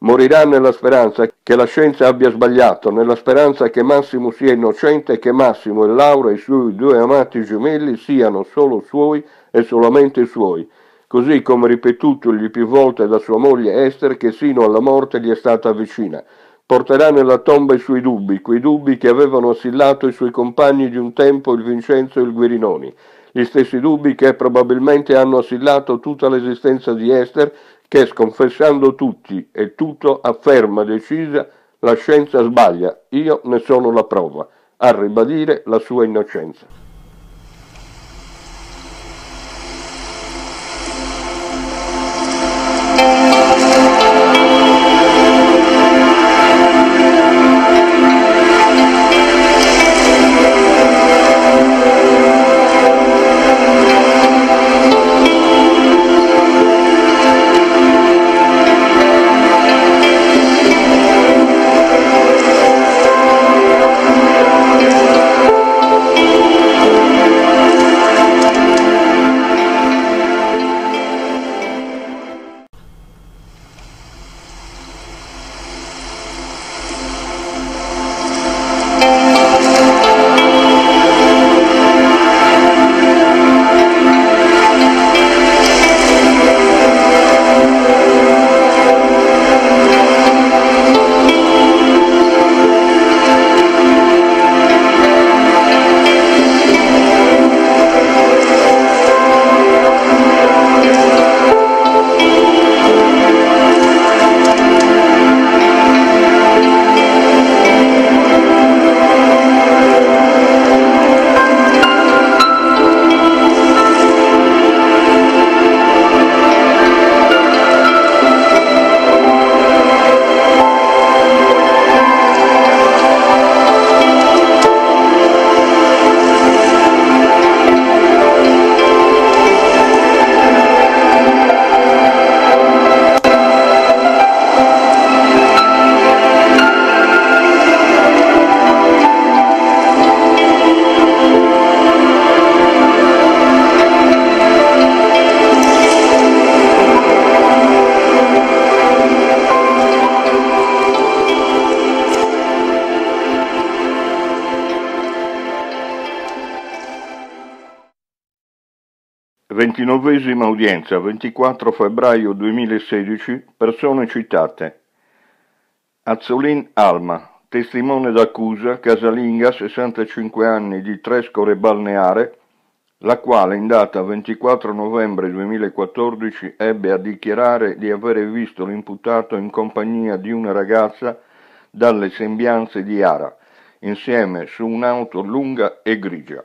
Morirà nella speranza che la scienza abbia sbagliato, nella speranza che Massimo sia innocente e che Massimo e Laura, i suoi due amati gemelli, siano solo suoi e solamente suoi così come ripetutogli più volte da sua moglie Esther che sino alla morte gli è stata vicina. Porterà nella tomba i suoi dubbi, quei dubbi che avevano assillato i suoi compagni di un tempo il Vincenzo e il Guirinoni, gli stessi dubbi che probabilmente hanno assillato tutta l'esistenza di Esther che sconfessando tutti e tutto afferma decisa la scienza sbaglia, io ne sono la prova, a ribadire la sua innocenza. Ventinovesima udienza, 24 febbraio 2016, persone citate. Azzolin Alma, testimone d'accusa, casalinga, 65 anni di Trescore Balneare, la quale in data 24 novembre 2014 ebbe a dichiarare di avere visto l'imputato in compagnia di una ragazza dalle sembianze di Ara, insieme su un'auto lunga e grigia.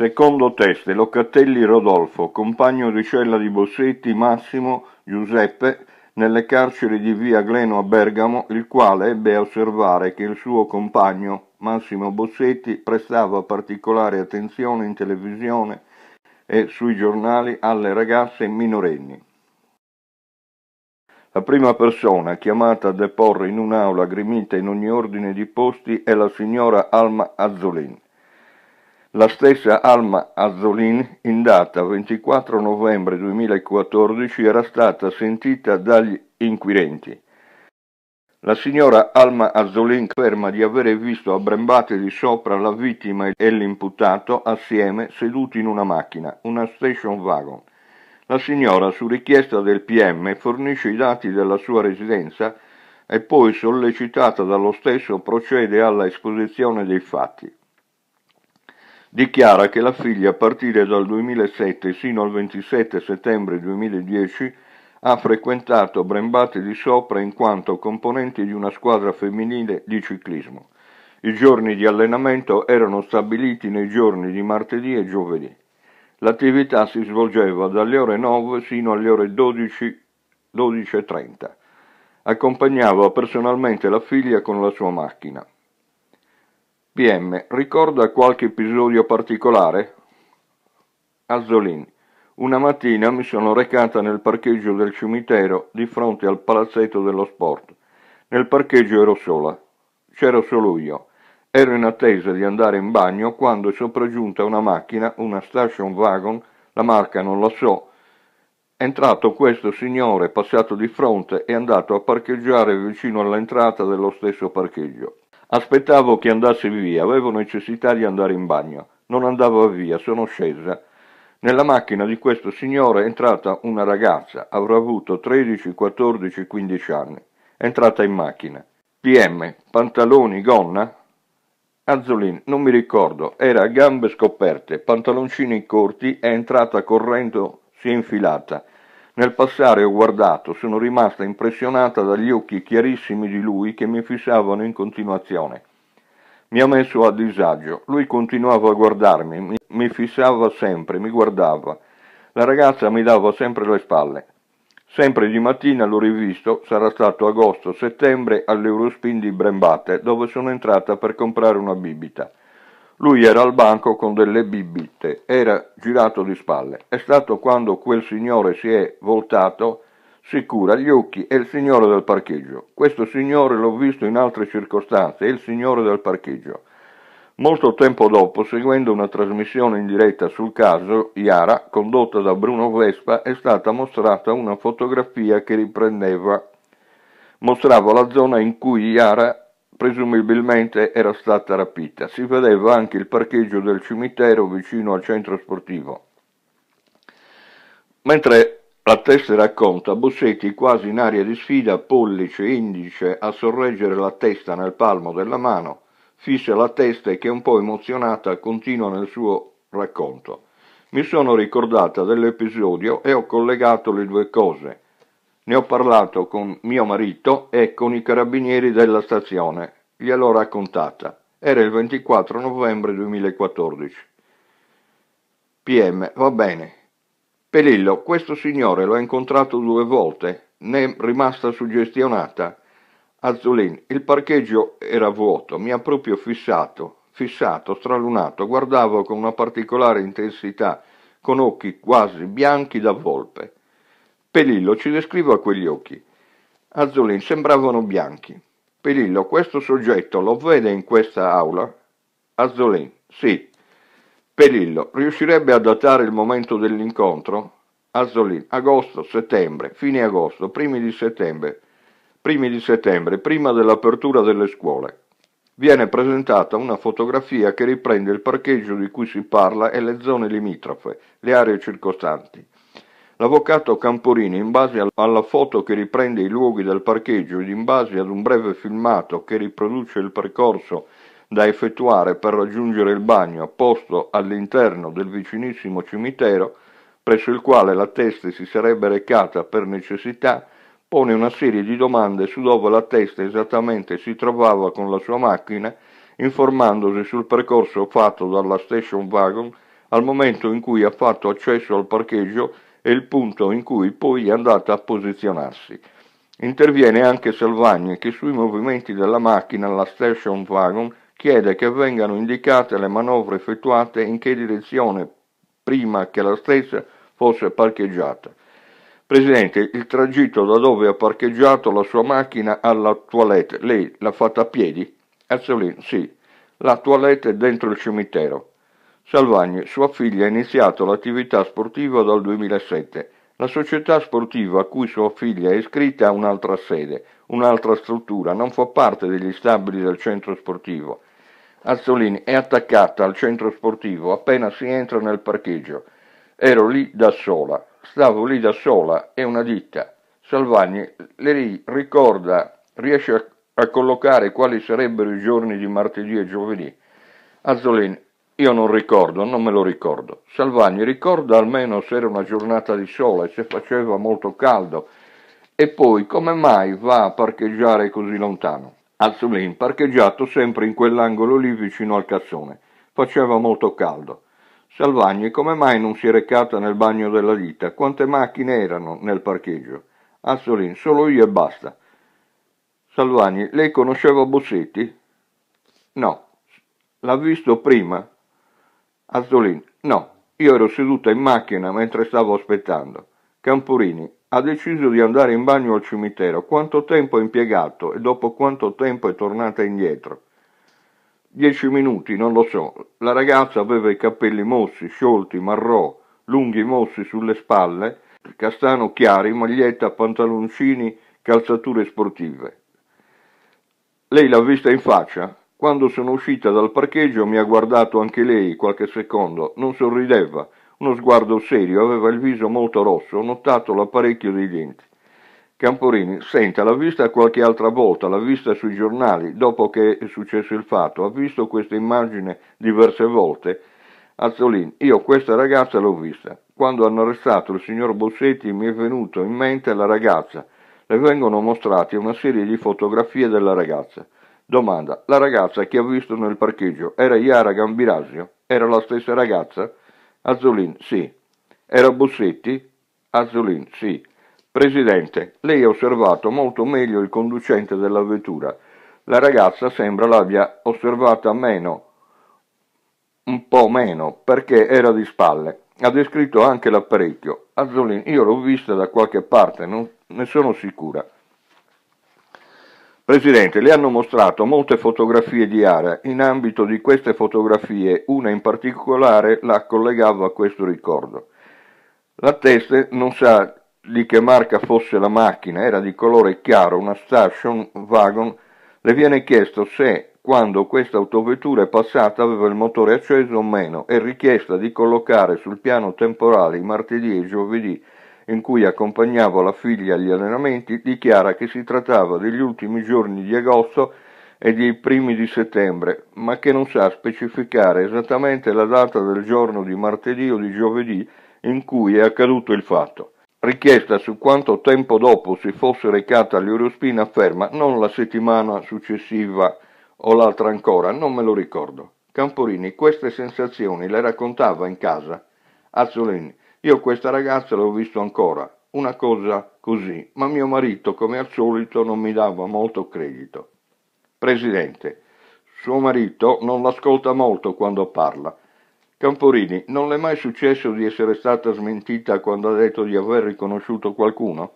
Secondo teste Locatelli Rodolfo, compagno di cella di Bossetti Massimo Giuseppe nelle carceri di via Gleno a Bergamo, il quale ebbe a osservare che il suo compagno Massimo Bossetti prestava particolare attenzione in televisione e sui giornali alle ragazze minorenni. La prima persona chiamata a deporre in un'aula grimita in ogni ordine di posti è la signora Alma Azzolini. La stessa Alma Azzolin, in data 24 novembre 2014, era stata sentita dagli inquirenti. La signora Alma Azzolin afferma di avere visto a brembate di sopra la vittima e l'imputato assieme seduti in una macchina, una station wagon. La signora, su richiesta del PM, fornisce i dati della sua residenza e poi, sollecitata dallo stesso, procede alla esposizione dei fatti dichiara che la figlia a partire dal 2007 sino al 27 settembre 2010 ha frequentato Brembate di Sopra in quanto componente di una squadra femminile di ciclismo. I giorni di allenamento erano stabiliti nei giorni di martedì e giovedì. L'attività si svolgeva dalle ore 9 sino alle ore 12.30. 12 Accompagnava personalmente la figlia con la sua macchina. PM, ricorda qualche episodio particolare? Azzolin. Una mattina mi sono recata nel parcheggio del cimitero di fronte al palazzetto dello sport. Nel parcheggio ero sola. C'ero solo io. Ero in attesa di andare in bagno quando è sopraggiunta una macchina, una station wagon, la marca non la so. È entrato questo signore, passato di fronte e andato a parcheggiare vicino all'entrata dello stesso parcheggio. Aspettavo che andasse via, avevo necessità di andare in bagno. Non andavo via, sono scesa. Nella macchina di questo signore è entrata una ragazza, avrà avuto 13, 14, 15 anni. È entrata in macchina. PM, pantaloni, gonna? Azzolin, non mi ricordo, era a gambe scoperte, pantaloncini corti, è entrata correndo, si è infilata. Nel passare ho guardato, sono rimasta impressionata dagli occhi chiarissimi di lui che mi fissavano in continuazione. Mi ha messo a disagio, lui continuava a guardarmi, mi fissava sempre, mi guardava. La ragazza mi dava sempre le spalle. Sempre di mattina l'ho rivisto, sarà stato agosto-settembre all'Eurospin di Brembate, dove sono entrata per comprare una bibita. Lui era al banco con delle bibite, era girato di spalle. È stato quando quel signore si è voltato, sicura gli occhi, è il signore del parcheggio. Questo signore l'ho visto in altre circostanze, è il signore del parcheggio. Molto tempo dopo, seguendo una trasmissione in diretta sul caso, Iara, condotta da Bruno Vespa, è stata mostrata una fotografia che riprendeva mostrava la zona in cui Iara presumibilmente era stata rapita. Si vedeva anche il parcheggio del cimitero vicino al centro sportivo. Mentre la testa racconta, Bossetti quasi in aria di sfida, pollice e indice a sorreggere la testa nel palmo della mano, fissa la testa e che un po' emozionata continua nel suo racconto. Mi sono ricordata dell'episodio e ho collegato le due cose. Ne ho parlato con mio marito e con i carabinieri della stazione. Gliel'ho raccontata. Era il 24 novembre 2014. PM, va bene. Pelillo, questo signore l'ho incontrato due volte, ne è rimasta suggestionata. Azzolin, il parcheggio era vuoto, mi ha proprio fissato, fissato, stralunato, guardavo con una particolare intensità, con occhi quasi bianchi da volpe. Pelillo ci descrive a quegli occhi. Azzolin sembravano bianchi. Pelillo, questo soggetto lo vede in questa aula? Azzolin, sì. Pelillo, riuscirebbe a datare il momento dell'incontro? Azzolin, agosto, settembre, fine agosto, primi di settembre, primi di settembre, prima dell'apertura delle scuole. Viene presentata una fotografia che riprende il parcheggio di cui si parla e le zone limitrofe, le aree circostanti. L'avvocato Camporini, in base alla foto che riprende i luoghi del parcheggio ed in base ad un breve filmato che riproduce il percorso da effettuare per raggiungere il bagno posto all'interno del vicinissimo cimitero, presso il quale la testa si sarebbe recata per necessità, pone una serie di domande su dove la testa esattamente si trovava con la sua macchina, informandosi sul percorso fatto dalla station wagon al momento in cui ha fatto accesso al parcheggio e il punto in cui poi è andato a posizionarsi. Interviene anche Salvagni che sui movimenti della macchina alla station wagon chiede che vengano indicate le manovre effettuate in che direzione prima che la stessa fosse parcheggiata. Presidente, il tragitto da dove ha parcheggiato la sua macchina alla toilette, lei l'ha fatta a piedi? Azzolino, sì, la toilette è dentro il cimitero. Salvagni, sua figlia, ha iniziato l'attività sportiva dal 2007. La società sportiva a cui sua figlia è iscritta ha un'altra sede, un'altra struttura, non fa parte degli stabili del centro sportivo. Azzolini è attaccata al centro sportivo appena si entra nel parcheggio. Ero lì da sola, stavo lì da sola, è una ditta. Salvagni le ricorda, riesce a, a, collocare quali sarebbero i giorni di martedì e giovedì. Azzolini io non ricordo, non me lo ricordo. Salvagni ricorda almeno se era una giornata di sole, se faceva molto caldo e poi come mai va a parcheggiare così lontano? Azzolin parcheggiato sempre in quell'angolo lì vicino al cassone. Faceva molto caldo. Salvagni come mai non si è recata nel bagno della ditta? Quante macchine erano nel parcheggio? Azzolin, solo io e basta. Salvagni, lei conosceva Bossetti? No, l'ha visto prima Azzolini, No, io ero seduta in macchina mentre stavo aspettando. Campurini. Ha deciso di andare in bagno al cimitero. Quanto tempo è impiegato e dopo quanto tempo è tornata indietro? Dieci minuti, non lo so. La ragazza aveva i capelli mossi, sciolti, marrò, lunghi mossi sulle spalle, castano chiari, maglietta, pantaloncini, calzature sportive. Lei l'ha vista in faccia? Quando sono uscita dal parcheggio mi ha guardato anche lei qualche secondo, non sorrideva, uno sguardo serio, aveva il viso molto rosso, ho notato l'apparecchio dei denti. Camporini, senta, l'ha vista qualche altra volta, l'ha vista sui giornali, dopo che è successo il fatto, ha visto questa immagine diverse volte? Azzolin, io questa ragazza l'ho vista. Quando hanno arrestato il signor Bossetti mi è venuto in mente la ragazza. Le vengono mostrate una serie di fotografie della ragazza. Domanda. La ragazza che ha visto nel parcheggio era Iara Gambirasio? Era la stessa ragazza? Azzolin, sì. Era Bussetti? Azzolin, sì. Presidente, lei ha osservato molto meglio il conducente della vettura. La ragazza sembra l'abbia osservata meno, un po' meno, perché era di spalle. Ha descritto anche l'apparecchio. Azzolin, io l'ho vista da qualche parte, non ne sono sicura. Presidente, le hanno mostrato molte fotografie di Ara, in ambito di queste fotografie una in particolare la collegavo a questo ricordo. La testa non sa di che marca fosse la macchina, era di colore chiaro, una station wagon, le viene chiesto se quando questa autovettura è passata aveva il motore acceso o meno e richiesta di collocare sul piano temporale i martedì e i giovedì in cui accompagnavo la figlia agli allenamenti, dichiara che si trattava degli ultimi giorni di agosto e dei primi di settembre, ma che non sa specificare esattamente la data del giorno di martedì o di giovedì in cui è accaduto il fatto. Richiesta su quanto tempo dopo si fosse recata all'Eurospina afferma non la settimana successiva o l'altra ancora, non me lo ricordo. Camporini queste sensazioni le raccontava in casa Azzolini, io questa ragazza l'ho visto ancora, una cosa così, ma mio marito, come al solito, non mi dava molto credito. Presidente, suo marito non l'ascolta molto quando parla. Camporini, non le è mai successo di essere stata smentita quando ha detto di aver riconosciuto qualcuno?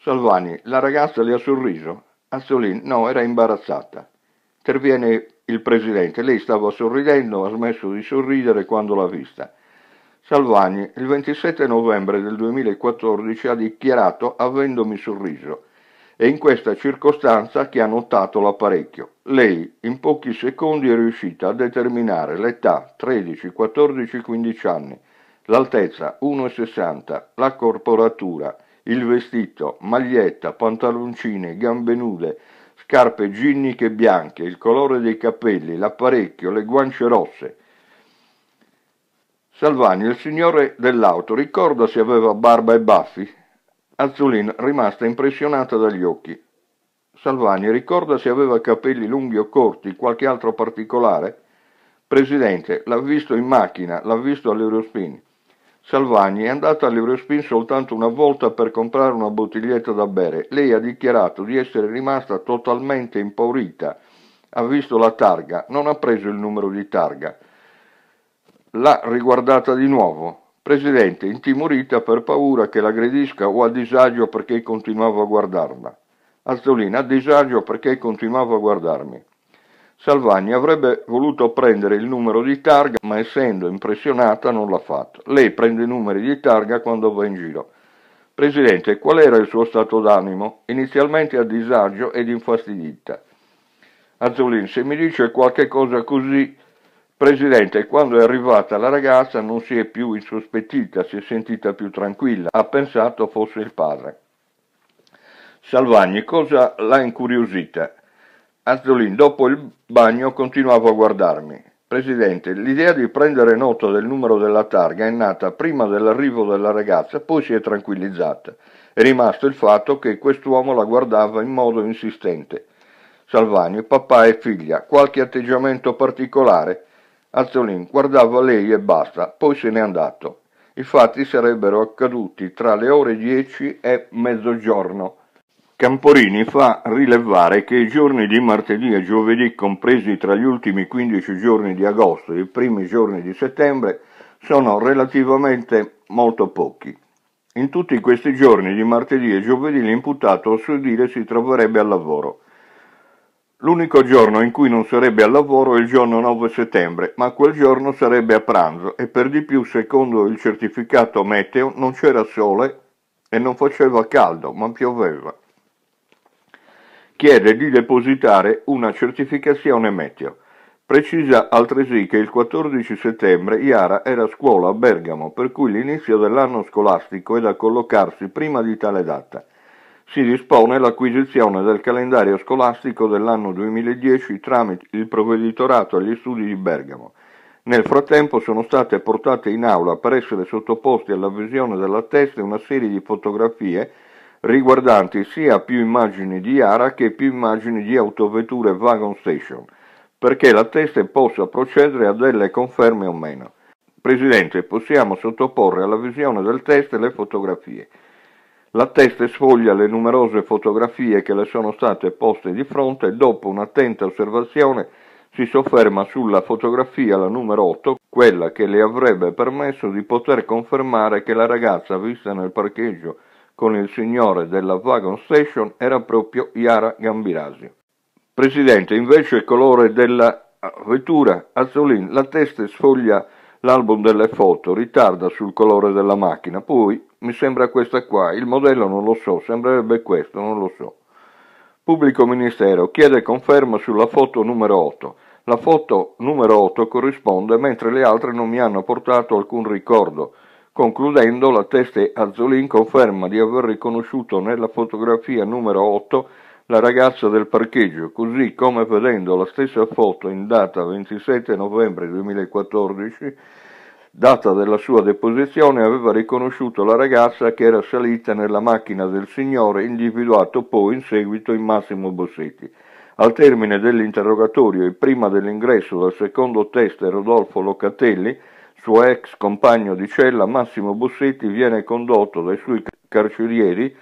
Salvani, la ragazza le ha sorriso. Azzolin, no, era imbarazzata. Interviene il presidente, lei stava sorridendo, ha smesso di sorridere quando l'ha vista. Salvani il 27 novembre del 2014 ha dichiarato avendomi sorriso È in questa circostanza che ha notato l'apparecchio. Lei in pochi secondi è riuscita a determinare l'età 13, 14, 15 anni, l'altezza 1,60, la corporatura, il vestito, maglietta, pantaloncini, gambe nude, scarpe ginniche bianche, il colore dei capelli, l'apparecchio, le guance rosse, Salvani, il signore dell'auto, ricorda se aveva barba e baffi? Azzolin, rimasta impressionata dagli occhi. Salvani, ricorda se aveva capelli lunghi o corti, qualche altro particolare? Presidente, l'ha visto in macchina, l'ha visto all'Eurospin. Salvani, è andata all'Eurospin soltanto una volta per comprare una bottiglietta da bere. Lei ha dichiarato di essere rimasta totalmente impaurita. Ha visto la targa, non ha preso il numero di targa. L'ha riguardata di nuovo. Presidente, intimorita per paura che l'aggredisca o a disagio perché continuavo a guardarla. Azzolina, a disagio perché continuavo a guardarmi. Salvagni avrebbe voluto prendere il numero di targa, ma essendo impressionata non l'ha fatto. Lei prende i numeri di targa quando va in giro. Presidente, qual era il suo stato d'animo? Inizialmente a disagio ed infastidita. Azzolin, se mi dice qualche cosa così Presidente, quando è arrivata la ragazza non si è più insospettita, si è sentita più tranquilla, ha pensato fosse il padre. Salvagni, cosa l'ha incuriosita? Azzolin, dopo il bagno, continuavo a guardarmi. Presidente, l'idea di prendere nota del numero della targa è nata prima dell'arrivo della ragazza, poi si è tranquillizzata. È rimasto il fatto che quest'uomo la guardava in modo insistente. Salvagni, papà e figlia, qualche atteggiamento particolare? Azzolin guardava lei e basta, poi se n'è andato. I fatti sarebbero accaduti tra le ore 10 e mezzogiorno. Camporini fa rilevare che i giorni di martedì e giovedì, compresi tra gli ultimi 15 giorni di agosto e i primi giorni di settembre, sono relativamente molto pochi. In tutti questi giorni di martedì e giovedì l'imputato a suo dire si troverebbe al lavoro. L'unico giorno in cui non sarebbe al lavoro è il giorno 9 settembre, ma quel giorno sarebbe a pranzo e per di più, secondo il certificato meteo, non c'era sole e non faceva caldo, ma pioveva. Chiede di depositare una certificazione meteo. Precisa altresì che il 14 settembre Iara era a scuola a Bergamo, per cui l'inizio dell'anno scolastico è da collocarsi prima di tale data si dispone l'acquisizione del calendario scolastico dell'anno 2010 tramite il Provveditorato agli Studi di Bergamo. Nel frattempo sono state portate in aula per essere sottoposte alla visione della testa una serie di fotografie riguardanti sia più immagini di Ara che più immagini di autovetture Wagon Station, perché la testa possa procedere a delle conferme o meno. Presidente, possiamo sottoporre alla visione del test le fotografie. La testa sfoglia le numerose fotografie che le sono state poste di fronte e dopo un'attenta osservazione si sofferma sulla fotografia, la numero 8, quella che le avrebbe permesso di poter confermare che la ragazza vista nel parcheggio con il signore della Wagon Station era proprio Iara Gambirasi. Presidente, invece colore della eh, vettura, Azzolin, la testa sfoglia L'album delle foto ritarda sul colore della macchina, poi mi sembra questa qua, il modello non lo so, sembrerebbe questo, non lo so. Pubblico Ministero chiede conferma sulla foto numero 8. La foto numero 8 corrisponde mentre le altre non mi hanno portato alcun ricordo. Concludendo, la testa Azzolin conferma di aver riconosciuto nella fotografia numero 8 la ragazza del parcheggio, così come vedendo la stessa foto in data 27 novembre 2014, data della sua deposizione, aveva riconosciuto la ragazza che era salita nella macchina del signore individuato poi in seguito in Massimo Bossetti. Al termine dell'interrogatorio e prima dell'ingresso del secondo test Rodolfo Locatelli, suo ex compagno di cella, Massimo Bossetti viene condotto dai suoi carcerieri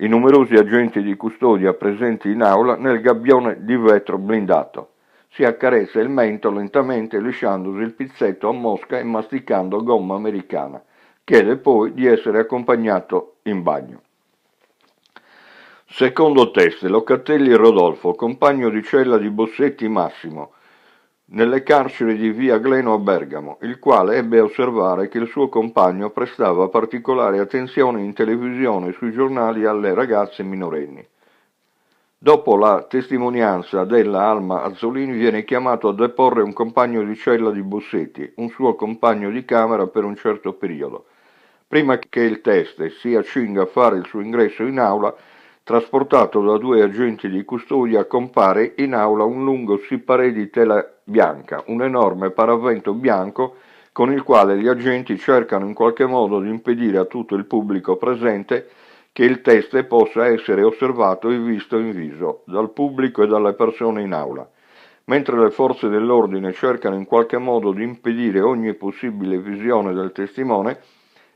i numerosi agenti di custodia presenti in aula nel gabbione di vetro blindato. Si accarezza il mento lentamente lisciandosi il pizzetto a mosca e masticando gomma americana. Chiede poi di essere accompagnato in bagno. Secondo teste, Locatelli Rodolfo, compagno di cella di Bossetti Massimo, nelle carceri di via Gleno a Bergamo, il quale ebbe a osservare che il suo compagno prestava particolare attenzione in televisione e sui giornali alle ragazze minorenni. Dopo la testimonianza della Alma Azzolini viene chiamato a deporre un compagno di cella di Bussetti, un suo compagno di camera per un certo periodo. Prima che il teste si accinga a fare il suo ingresso in aula, Trasportato da due agenti di custodia, compare in aula un lungo siparé di tela bianca, un enorme paravento bianco con il quale gli agenti cercano in qualche modo di impedire a tutto il pubblico presente che il test possa essere osservato e visto in viso dal pubblico e dalle persone in aula. Mentre le forze dell'ordine cercano in qualche modo di impedire ogni possibile visione del testimone,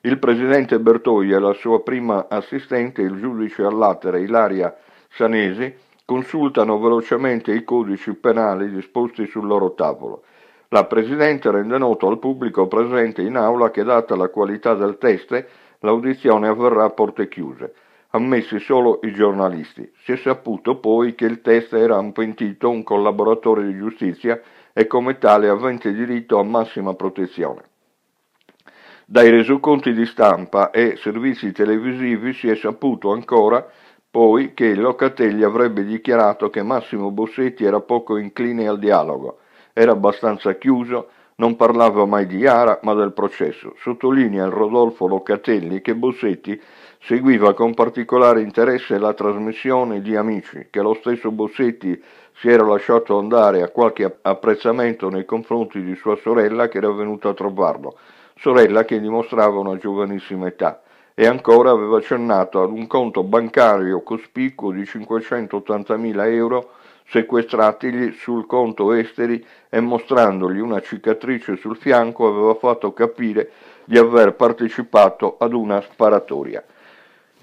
il presidente Bertoi e la sua prima assistente, il giudice al Ilaria Sanesi, consultano velocemente i codici penali disposti sul loro tavolo. La presidente rende noto al pubblico presente in aula che, data la qualità del test, l'audizione avverrà a porte chiuse ammessi solo i giornalisti. Si è saputo poi che il test era un pentito, un collaboratore di giustizia e come tale avente diritto a massima protezione. Dai resoconti di stampa e servizi televisivi si è saputo ancora poi che Locatelli avrebbe dichiarato che Massimo Bossetti era poco incline al dialogo, era abbastanza chiuso, non parlava mai di Iara ma del processo. Sottolinea il Rodolfo Locatelli che Bossetti seguiva con particolare interesse la trasmissione di Amici, che lo stesso Bossetti si era lasciato andare a qualche apprezzamento nei confronti di sua sorella che era venuta a trovarlo sorella che dimostrava una giovanissima età, e ancora aveva accennato ad un conto bancario cospicuo di 580.000 euro sequestratigli sul conto esteri e mostrandogli una cicatrice sul fianco aveva fatto capire di aver partecipato ad una sparatoria.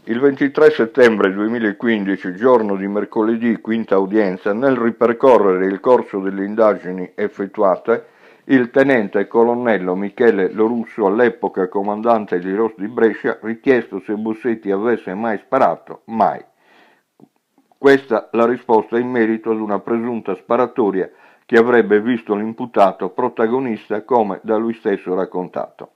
Il 23 settembre 2015, giorno di mercoledì quinta udienza, nel ripercorrere il corso delle indagini effettuate, il tenente colonnello Michele Lorusso, all'epoca comandante di Ros di Brescia, richiesto se Bussetti avesse mai sparato, mai. Questa la risposta in merito ad una presunta sparatoria che avrebbe visto l'imputato protagonista come da lui stesso raccontato.